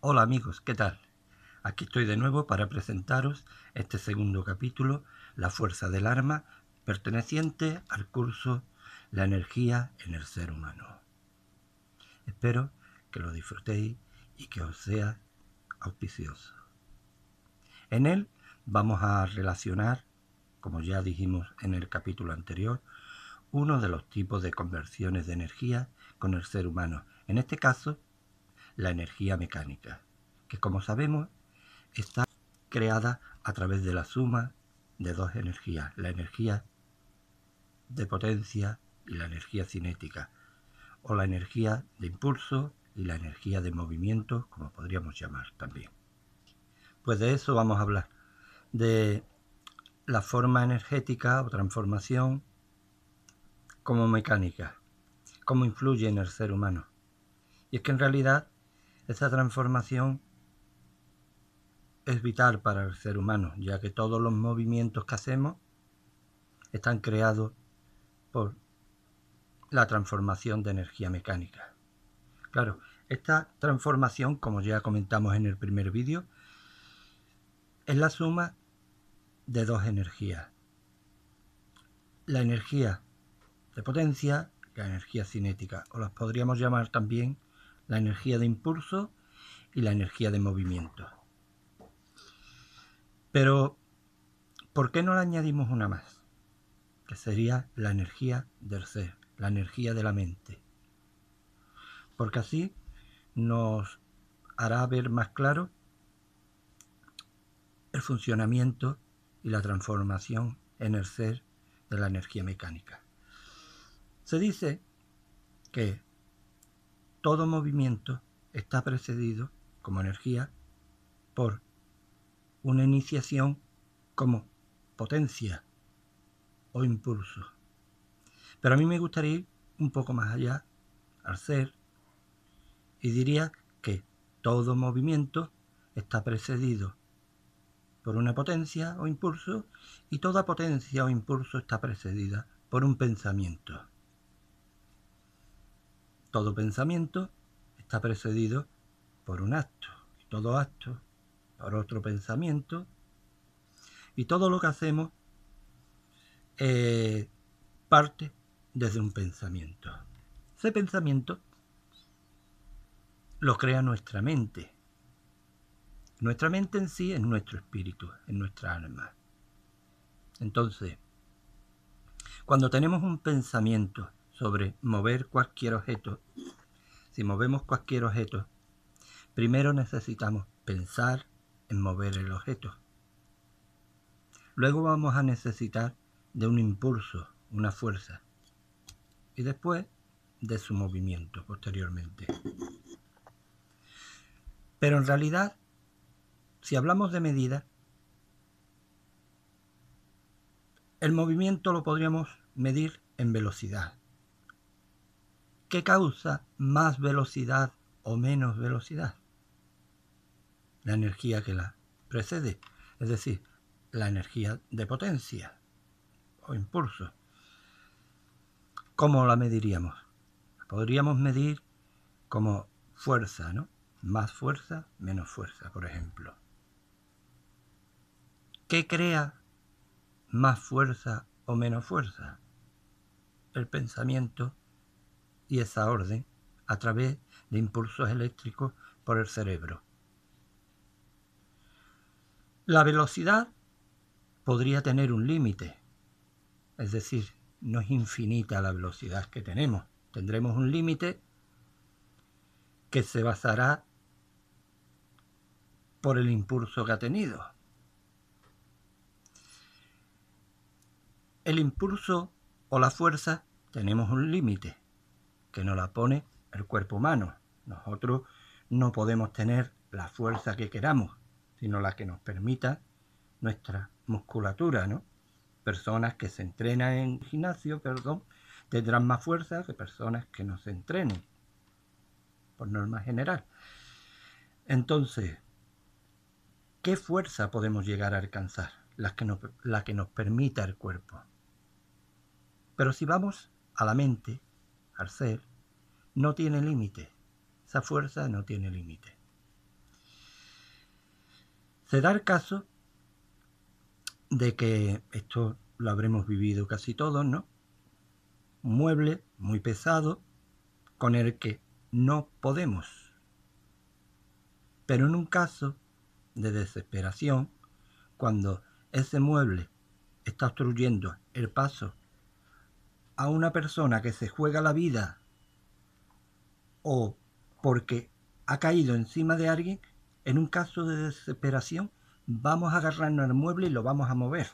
Hola amigos, ¿qué tal? Aquí estoy de nuevo para presentaros este segundo capítulo, La fuerza del arma, perteneciente al curso La energía en el ser humano. Espero que lo disfrutéis y que os sea auspicioso. En él vamos a relacionar, como ya dijimos en el capítulo anterior, uno de los tipos de conversiones de energía con el ser humano, en este caso la energía mecánica, que como sabemos está creada a través de la suma de dos energías, la energía de potencia y la energía cinética, o la energía de impulso y la energía de movimiento, como podríamos llamar también. Pues de eso vamos a hablar, de la forma energética o transformación como mecánica, cómo influye en el ser humano. Y es que en realidad esta transformación es vital para el ser humano, ya que todos los movimientos que hacemos están creados por la transformación de energía mecánica. Claro, esta transformación, como ya comentamos en el primer vídeo, es la suma de dos energías. La energía de potencia y la energía cinética, o las podríamos llamar también la energía de impulso y la energía de movimiento. Pero, ¿por qué no le añadimos una más? Que sería la energía del ser, la energía de la mente. Porque así nos hará ver más claro el funcionamiento y la transformación en el ser de la energía mecánica. Se dice que todo movimiento está precedido, como energía, por una iniciación como potencia o impulso. Pero a mí me gustaría ir un poco más allá, al ser, y diría que todo movimiento está precedido por una potencia o impulso y toda potencia o impulso está precedida por un pensamiento. Todo pensamiento está precedido por un acto, todo acto por otro pensamiento, y todo lo que hacemos eh, parte desde un pensamiento. Ese pensamiento lo crea nuestra mente. Nuestra mente en sí es nuestro espíritu, es nuestra alma. Entonces, cuando tenemos un pensamiento sobre mover cualquier objeto. Si movemos cualquier objeto, primero necesitamos pensar en mover el objeto. Luego vamos a necesitar de un impulso, una fuerza. Y después de su movimiento posteriormente. Pero en realidad, si hablamos de medida, el movimiento lo podríamos medir en velocidad. ¿Qué causa más velocidad o menos velocidad? La energía que la precede, es decir, la energía de potencia o impulso. ¿Cómo la mediríamos? Podríamos medir como fuerza, ¿no? Más fuerza, menos fuerza, por ejemplo. ¿Qué crea más fuerza o menos fuerza? El pensamiento y esa orden a través de impulsos eléctricos por el cerebro. La velocidad podría tener un límite, es decir, no es infinita la velocidad que tenemos. Tendremos un límite que se basará por el impulso que ha tenido. El impulso o la fuerza tenemos un límite que nos la pone el cuerpo humano. Nosotros no podemos tener la fuerza que queramos, sino la que nos permita nuestra musculatura, ¿no? Personas que se entrenan en gimnasio, perdón, tendrán más fuerza que personas que no se entrenen, por norma general. Entonces, ¿qué fuerza podemos llegar a alcanzar? que la que nos permita el cuerpo. Pero si vamos a la mente, al ser, no tiene límite. Esa fuerza no tiene límite. Se da el caso de que, esto lo habremos vivido casi todos, ¿no? Un mueble muy pesado con el que no podemos. Pero en un caso de desesperación, cuando ese mueble está obstruyendo el paso a una persona que se juega la vida o porque ha caído encima de alguien, en un caso de desesperación, vamos a agarrarnos al mueble y lo vamos a mover.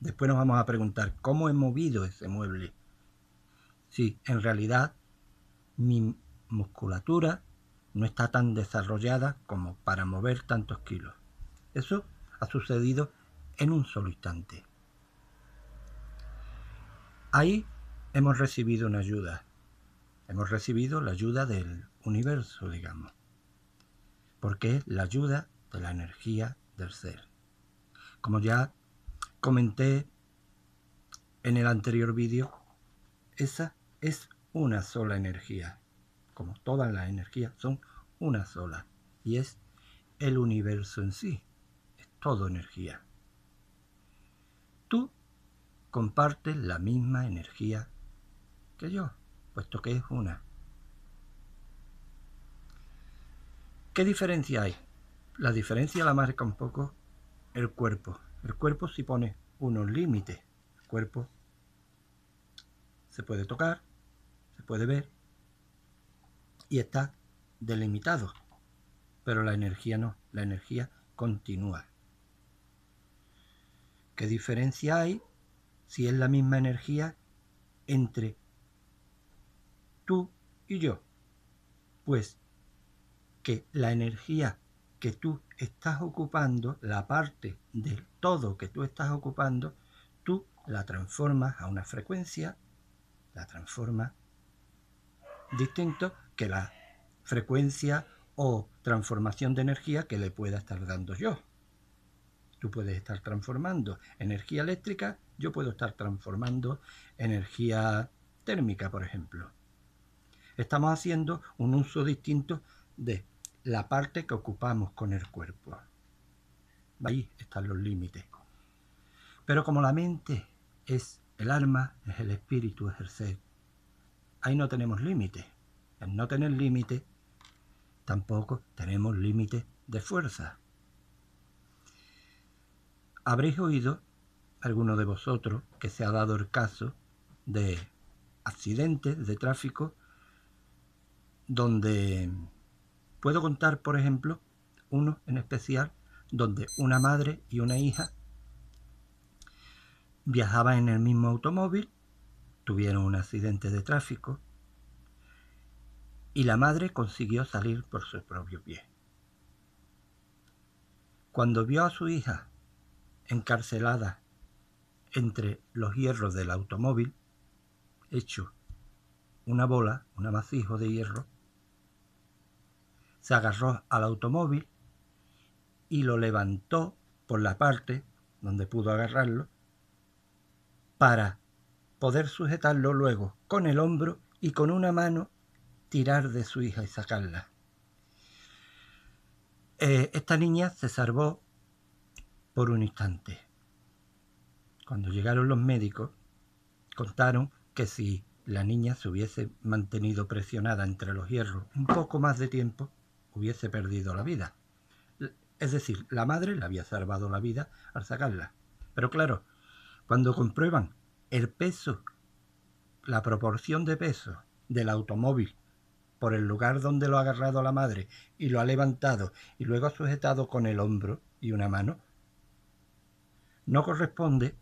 Después nos vamos a preguntar, ¿cómo he movido ese mueble? Si en realidad mi musculatura no está tan desarrollada como para mover tantos kilos. Eso ha sucedido en un solo instante. Ahí hemos recibido una ayuda. Hemos recibido la ayuda del universo, digamos. Porque es la ayuda de la energía del ser. Como ya comenté en el anterior vídeo, esa es una sola energía. Como todas las energías son una sola. Y es el universo en sí. Es todo energía. Tú comparte la misma energía que yo, puesto que es una. ¿Qué diferencia hay? La diferencia la marca un poco el cuerpo. El cuerpo si pone unos límites. El cuerpo se puede tocar, se puede ver y está delimitado. Pero la energía no, la energía continúa. ¿Qué diferencia hay si es la misma energía, entre tú y yo. Pues que la energía que tú estás ocupando, la parte del todo que tú estás ocupando, tú la transformas a una frecuencia, la transformas distinto que la frecuencia o transformación de energía que le pueda estar dando yo. Tú puedes estar transformando energía eléctrica yo puedo estar transformando energía térmica, por ejemplo. Estamos haciendo un uso distinto de la parte que ocupamos con el cuerpo. Ahí están los límites. Pero como la mente es el alma, es el espíritu, es el ser, ahí no tenemos límites. Al no tener límites, tampoco tenemos límites de fuerza. Habréis oído alguno de vosotros que se ha dado el caso de accidentes de tráfico donde puedo contar, por ejemplo, uno en especial donde una madre y una hija viajaban en el mismo automóvil, tuvieron un accidente de tráfico y la madre consiguió salir por su propio pie. Cuando vio a su hija encarcelada entre los hierros del automóvil, hecho una bola, un amasijo de hierro, se agarró al automóvil y lo levantó por la parte donde pudo agarrarlo para poder sujetarlo luego con el hombro y con una mano tirar de su hija y sacarla. Eh, esta niña se salvó por un instante. Cuando llegaron los médicos, contaron que si la niña se hubiese mantenido presionada entre los hierros un poco más de tiempo, hubiese perdido la vida. Es decir, la madre le había salvado la vida al sacarla. Pero claro, cuando comprueban el peso, la proporción de peso del automóvil por el lugar donde lo ha agarrado la madre y lo ha levantado y luego ha sujetado con el hombro y una mano, no corresponde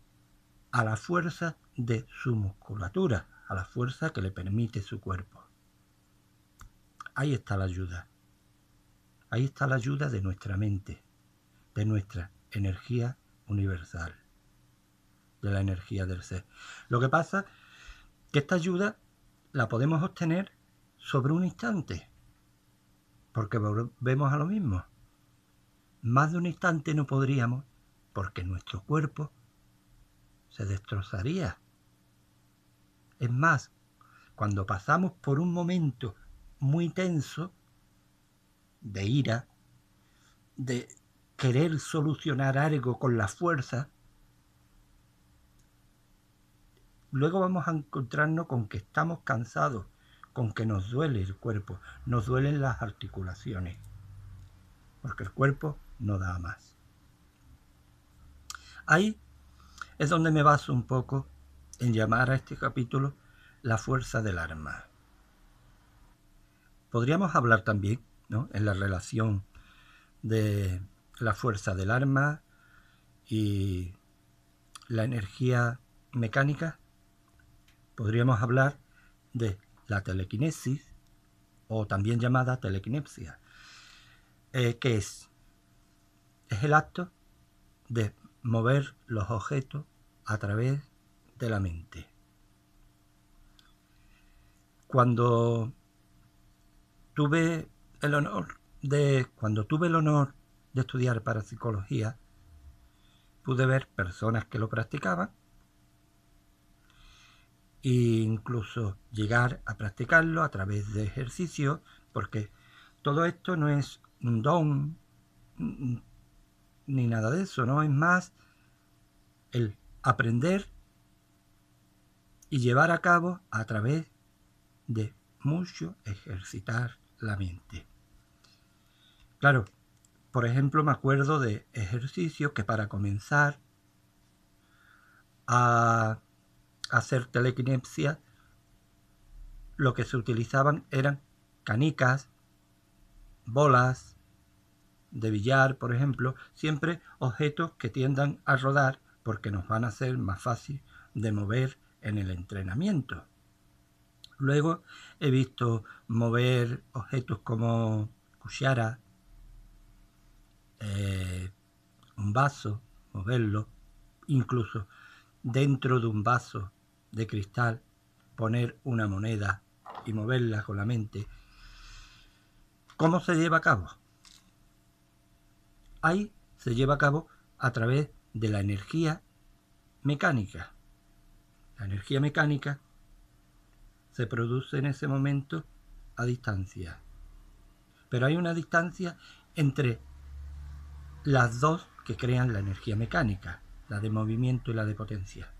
a la fuerza de su musculatura, a la fuerza que le permite su cuerpo. Ahí está la ayuda. Ahí está la ayuda de nuestra mente, de nuestra energía universal, de la energía del ser. Lo que pasa que esta ayuda la podemos obtener sobre un instante, porque volvemos a lo mismo. Más de un instante no podríamos, porque nuestro cuerpo se destrozaría. Es más, cuando pasamos por un momento muy tenso, de ira, de querer solucionar algo con la fuerza, luego vamos a encontrarnos con que estamos cansados, con que nos duele el cuerpo, nos duelen las articulaciones, porque el cuerpo no da más. Hay es donde me baso un poco en llamar a este capítulo la fuerza del arma. Podríamos hablar también en la relación de la fuerza del arma y la energía mecánica. Podríamos hablar de la telequinesis o también llamada telequinepsia, eh, que es, es el acto de mover los objetos a través de la mente. Cuando tuve el honor de cuando tuve el honor de estudiar parapsicología, pude ver personas que lo practicaban e incluso llegar a practicarlo a través de ejercicio, porque todo esto no es un don ni nada de eso, no es más el aprender y llevar a cabo a través de mucho ejercitar la mente. Claro, por ejemplo, me acuerdo de ejercicios que para comenzar a hacer telequinepsia. lo que se utilizaban eran canicas, bolas de billar, por ejemplo, siempre objetos que tiendan a rodar porque nos van a hacer más fácil de mover en el entrenamiento. Luego he visto mover objetos como cuchara, eh, un vaso, moverlo, incluso dentro de un vaso de cristal, poner una moneda y moverla con la mente. ¿Cómo se lleva a cabo? Ahí se lleva a cabo a través de la energía mecánica. La energía mecánica se produce en ese momento a distancia. Pero hay una distancia entre las dos que crean la energía mecánica, la de movimiento y la de potencia.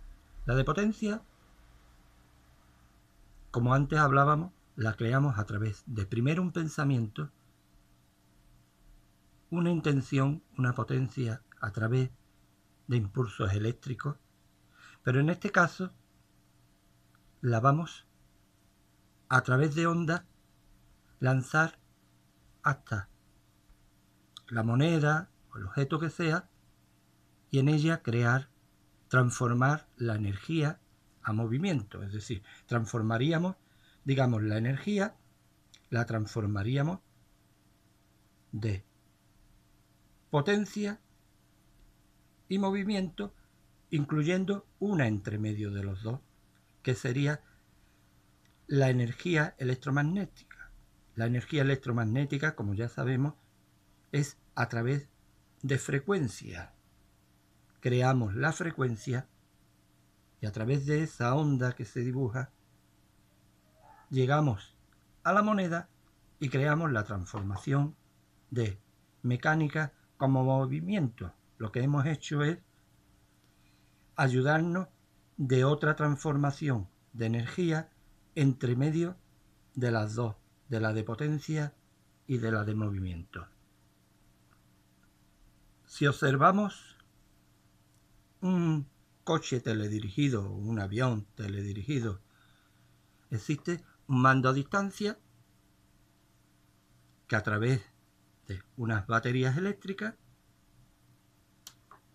La de potencia, como antes hablábamos, la creamos a través de primero un pensamiento, una intención, una potencia a través de impulsos eléctricos, pero en este caso la vamos a través de onda lanzar hasta la moneda o el objeto que sea y en ella crear, transformar la energía a movimiento, es decir, transformaríamos, digamos, la energía, la transformaríamos de potencia y movimiento, incluyendo una entre medio de los dos, que sería la energía electromagnética. La energía electromagnética, como ya sabemos, es a través de frecuencia. Creamos la frecuencia y a través de esa onda que se dibuja, llegamos a la moneda y creamos la transformación de mecánica como movimiento lo que hemos hecho es ayudarnos de otra transformación de energía entre medio de las dos, de la de potencia y de la de movimiento. Si observamos un coche teledirigido, un avión teledirigido, existe un mando a distancia que a través de unas baterías eléctricas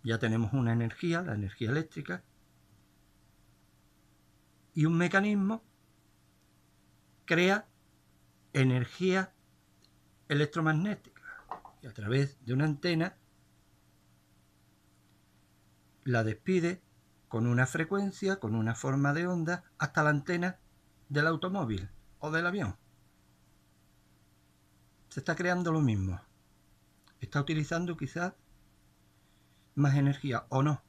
ya tenemos una energía, la energía eléctrica, y un mecanismo crea energía electromagnética. Y a través de una antena la despide con una frecuencia, con una forma de onda, hasta la antena del automóvil o del avión. Se está creando lo mismo. Está utilizando quizás más energía o no.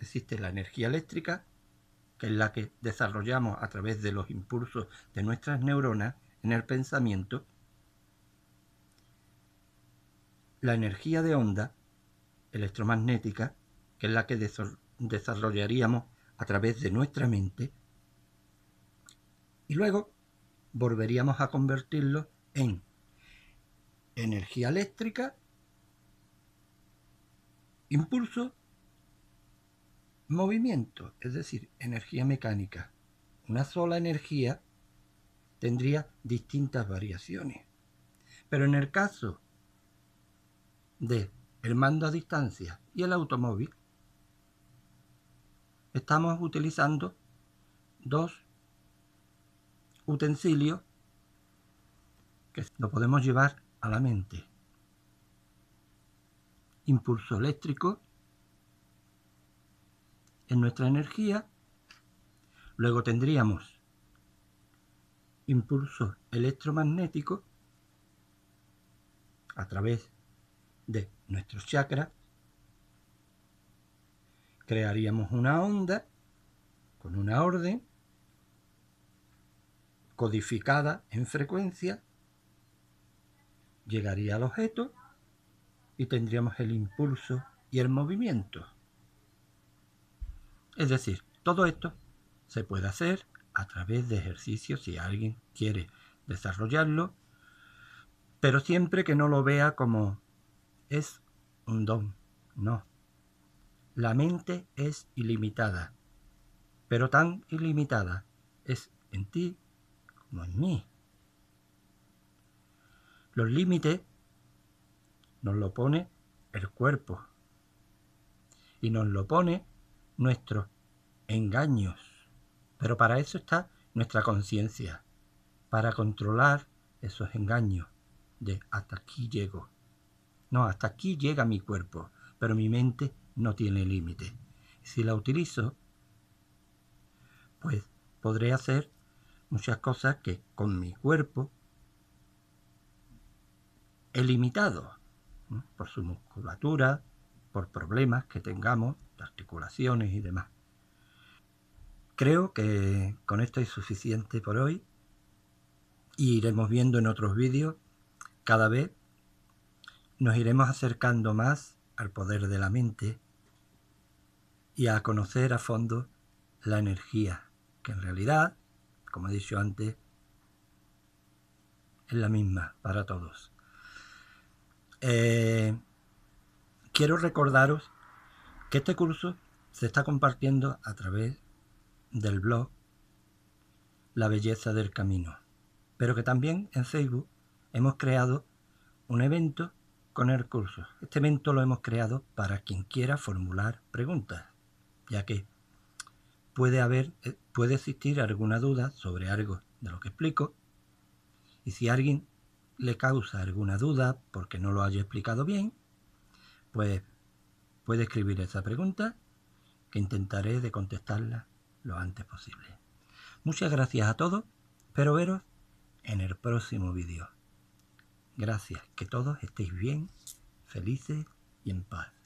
Existe la energía eléctrica, que es la que desarrollamos a través de los impulsos de nuestras neuronas en el pensamiento. La energía de onda electromagnética, que es la que desarrollaríamos a través de nuestra mente. Y luego volveríamos a convertirlo en energía eléctrica Impulso, movimiento, es decir, energía mecánica. Una sola energía tendría distintas variaciones. Pero en el caso de el mando a distancia y el automóvil, estamos utilizando dos utensilios que lo podemos llevar a la mente impulso eléctrico en nuestra energía. Luego tendríamos impulso electromagnético a través de nuestros chakras. Crearíamos una onda con una orden codificada en frecuencia. Llegaría al objeto y tendríamos el impulso y el movimiento. Es decir, todo esto se puede hacer a través de ejercicios si alguien quiere desarrollarlo, pero siempre que no lo vea como es un don, no. La mente es ilimitada, pero tan ilimitada es en ti como en mí. Los límites nos lo pone el cuerpo y nos lo pone nuestros engaños. Pero para eso está nuestra conciencia, para controlar esos engaños de hasta aquí llego. No, hasta aquí llega mi cuerpo, pero mi mente no tiene límite. Si la utilizo, pues podré hacer muchas cosas que con mi cuerpo he limitado por su musculatura, por problemas que tengamos de articulaciones y demás. Creo que con esto es suficiente por hoy y iremos viendo en otros vídeos cada vez nos iremos acercando más al poder de la mente y a conocer a fondo la energía, que en realidad, como he dicho antes, es la misma para todos. Eh, quiero recordaros que este curso se está compartiendo a través del blog La Belleza del Camino, pero que también en Facebook hemos creado un evento con el curso. Este evento lo hemos creado para quien quiera formular preguntas, ya que puede haber, eh, puede existir alguna duda sobre algo de lo que explico, y si alguien le causa alguna duda porque no lo haya explicado bien, pues puede escribir esa pregunta que intentaré de contestarla lo antes posible. Muchas gracias a todos, espero veros en el próximo vídeo. Gracias, que todos estéis bien, felices y en paz.